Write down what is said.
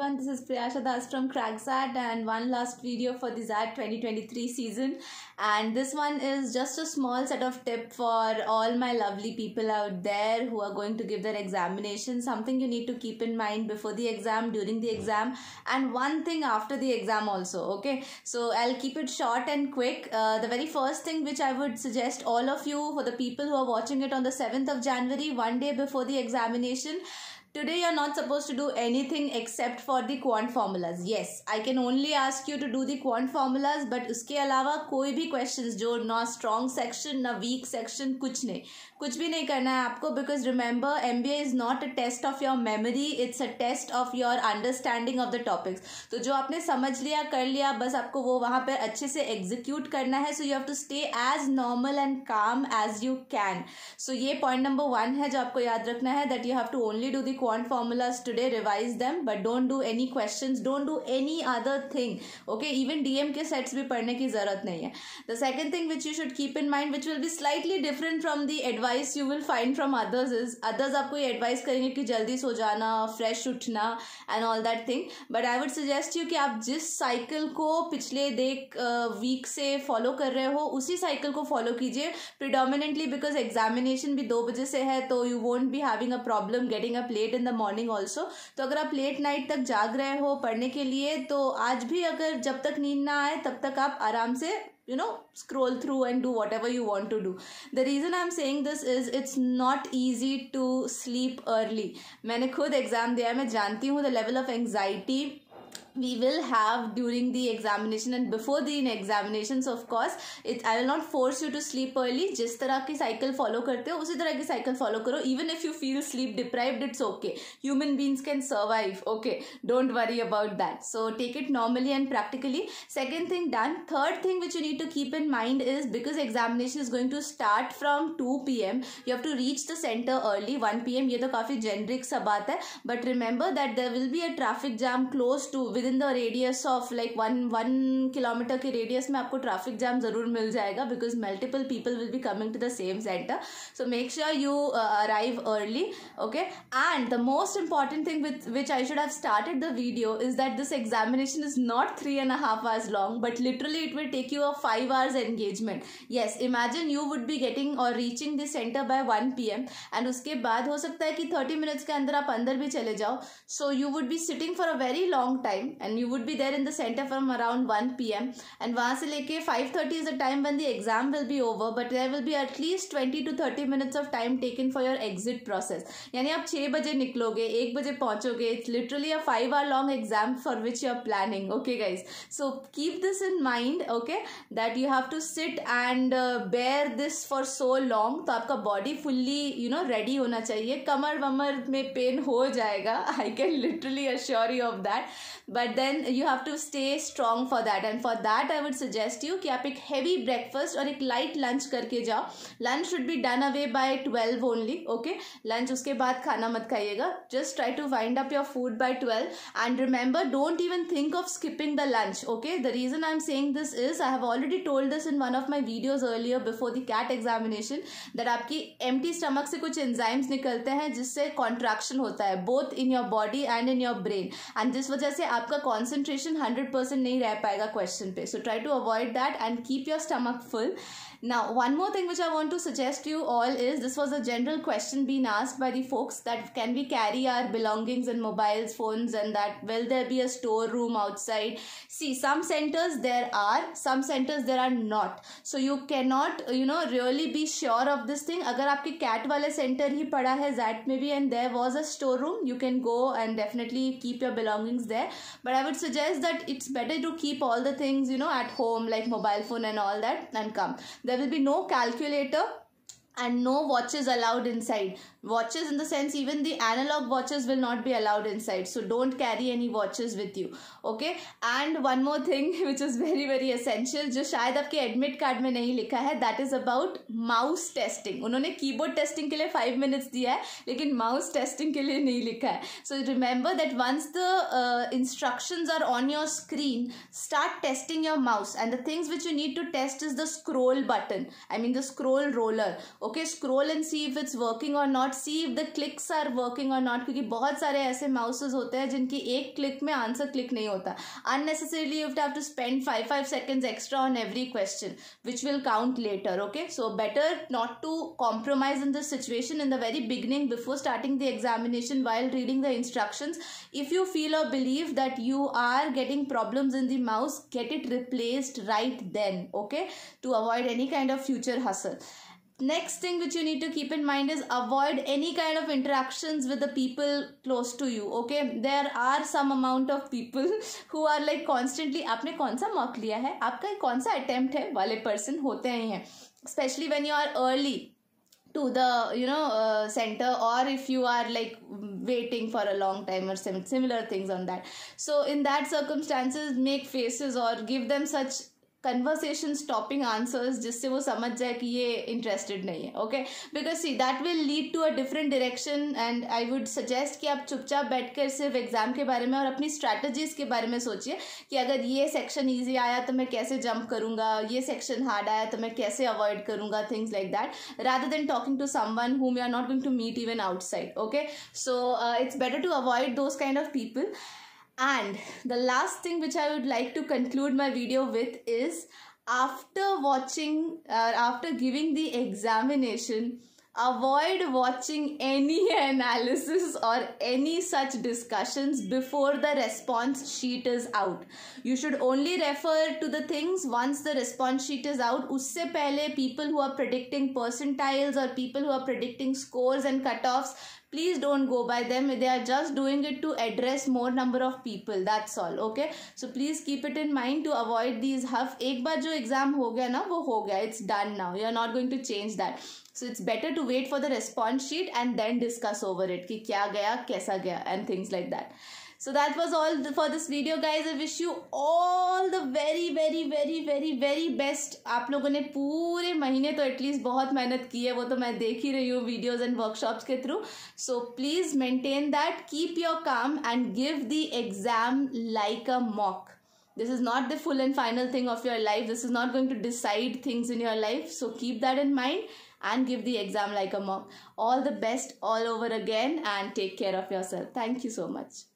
everyone, this is Priyasha Das from CrackZat and one last video for the ZAD 2023 season and this one is just a small set of tip for all my lovely people out there who are going to give their examination, something you need to keep in mind before the exam, during the exam and one thing after the exam also, okay? So I'll keep it short and quick. Uh, the very first thing which I would suggest all of you for the people who are watching it on the 7th of January, one day before the examination, Today you are not supposed to do anything except for the quant formulas. Yes, I can only ask you to do the quant formulas but उसके अलावा कोई भी questions जो ना strong section ना weak section कुछ नहीं कुछ भी नहीं करना है आपको because remember MBA is not a test of your memory it's a test of your understanding of the topics. तो जो आपने समझ लिया कर लिया बस आपको वो वहाँ पर अच्छे से execute करना है so you have to stay as normal and calm as you can. So ये point number वन है जो आपको याद रखना है that you have to only do the quant formulas today, revise them, but don't do any questions, don't do any other thing. Okay, even dmk sets bhi padhne ki zarurat nahi hai The second thing which you should keep in mind, which will be slightly different from the advice you will find from others is others aapko ye advice karenge ki jaldi so jana fresh uthna and all that thing. But I would suggest you ki aap jis cycle ko pichle dek uh, week se follow kar rahe ho usi cycle ko follow kijiye predominantly because examination bhi 2 baje se hai तो you won't be having a problem getting up late late in the morning also तो अगर आप late night तक जाग रहे हो पढ़ने के लिए तो आज भी अगर जब तक नींद ना आए तब तक आप आराम से you know scroll through and do whatever you want to do the reason i'm saying this is it's not easy to sleep early मैंने खुद एग्जाम दिया है मैं जानती हूँ the level of anxiety we will have during the examination and before the examinations of course it i will not force you to sleep early jis tarah ki cycle follow karte ho usi tarah ki cycle follow karo even if you feel sleep deprived it's okay human beings can survive okay don't worry about that so take it normally and practically second thing done third thing which you need to keep in mind is because examination is going to start from 2 pm you have to reach the center early 1 pm ye to kafi generic sa baat hai but remember that there will be a traffic jam close to within within in the radius of like one one kilometre के radius में आपको traffic jam ज़रूर मिल जाएगा because multiple people will be coming to the same centre so make sure you arrive early okay and the most important thing with which I should have started the video is that this examination is not three and a half hours long but literally it will take you a five hours engagement yes imagine you would be getting or reaching this centre by one P M and उसके बाद हो सकता है कि thirty minutes के अंदर आप अंदर भी चले जाओ so you would be sitting for a very long time and you would be there in the centre from around one P M and वहाँ से लेके five thirty is the time when the exam will be over but there will be at least twenty to thirty minutes of time taken for your exit process यानी आप छः बजे निकलोगे एक बजे पहुँचोगे it's literally a five are long exam for which you are planning okay guys so keep this in mind okay that you have to sit and bear this for so long तो आपका body fully you know ready होना चाहिए कमर वमर में pain हो जाएगा I can literally assure you of that but but then you have to stay strong for that and for that I would suggest you कि आप एक हैवी ब्रेकफास्ट और एक लाइट लंच करके जाओ lunch should be done away by twelve only okay lunch उसके बाद खाना मत खाइएगा just try to wind up your food by twelve and remember don't even think of skipping the lunch okay the reason I am saying this is I have already told this in one of my videos earlier before the CAT examination that आपकी um stomach से कुछ enzymes निकलते हैं जिससे contraction होता है both in your body and in your brain and जिस वजह से आप आपका कॉन्सेंट्रेशन हंड्रेड परसेंट नहीं रह पाएगा क्वेश्चन पे so try to avoid that and keep your stomach full Now, one more thing which I want to suggest to you all is this was a general question being asked by the folks that can we carry our belongings and mobiles, phones and that will there be a storeroom outside? See, some centers there are, some centers there are not. So, you cannot, you know, really be sure of this thing. Agar aapke cat wale center hi pada hai, that maybe and there was a storeroom, you can go and definitely keep your belongings there. But I would suggest that it's better to keep all the things, you know, at home like mobile phone and all that and come. There will be no calculator and no watches allowed inside watches in the sense even the analog watches will not be allowed inside so don't carry any watches with you okay and one more thing which is very very essential jo shayad aapke admit card mein nahi likha hai that is about mouse testing unhone keyboard testing ke 5 minutes diya hai lekin mouse testing ke liye nahi likha hai so remember that once the uh, instructions are on your screen start testing your mouse and the things which you need to test is the scroll button i mean the scroll roller okay scroll and see if it's working or not see if the clicks are working or not क्योंकि बहुत सारे ऐसे माउसेज होते हैं जिनकी एक click में answer click नहीं होता unnecessarily you have to spend five five seconds extra on every question which will count later okay so better not to compromise in this situation in the very beginning before starting the examination while reading the instructions if you feel a believe that you are getting problem in the mouse get it replaced right then okay to avoid any kind of future hassle next thing which you need to keep in mind is avoid any kind of interactions with the people close to you okay there are some amount of people who are like constantly आपने कौन सा mock लिया है आपका कौन सा attempt है वाले person होते ही हैं specially when you are to the you know uh, center or if you are like waiting for a long time or some similar things on that so in that circumstances make faces or give them such conversation stopping answers जिससे वो समझ जाए कि ये interested नहीं है okay because see that will lead to a different direction and I would suggest कि आप चुपचाप बैठकर सिर्फ एग्जाम के बारे में और अपनी स्ट्रैटेजीज के बारे में सोचिए कि अगर ये सेक्शन ईजी आया तो मैं कैसे जंप करूँगा ये सेक्शन हार्ड आया तो मैं कैसे अवॉइड करूँगा things like that rather than talking to one whom you are not going to meet even outside okay so it's better to avoid those kind of people And the last thing which I would like to conclude my video with is after watching, uh, after giving the examination, Avoid watching any analysis or any such discussions before the response sheet is out. You should only refer to the things once the response sheet is out. Usse pehle people who are predicting percentiles or people who are predicting scores and cutoffs, please don't go by them they are just doing it to address more number of people that's all okay so please keep it in mind to avoid these huff ek baar jo exam ho gaya na wo ho gaya it's done now you are not going to change that so it's better to wait for the response sheet and then discuss over it ki kya gaya kaisa gaya and things like that so that was all for this video guys i wish you all the very very very very very best आप लोगों ने पूरे महीने तो least बहुत मेहनत की है वो तो मैं देख ही रही हूँ वीडियोस एंड वर्कशॉप्स के through So please maintain that. Keep your calm and give the exam like a mock. this is not the full and final thing of your life this is not going to decide things in your life so keep that in mind and give the exam like a mom. All the best all over again and take care of yourself. Thank you so much.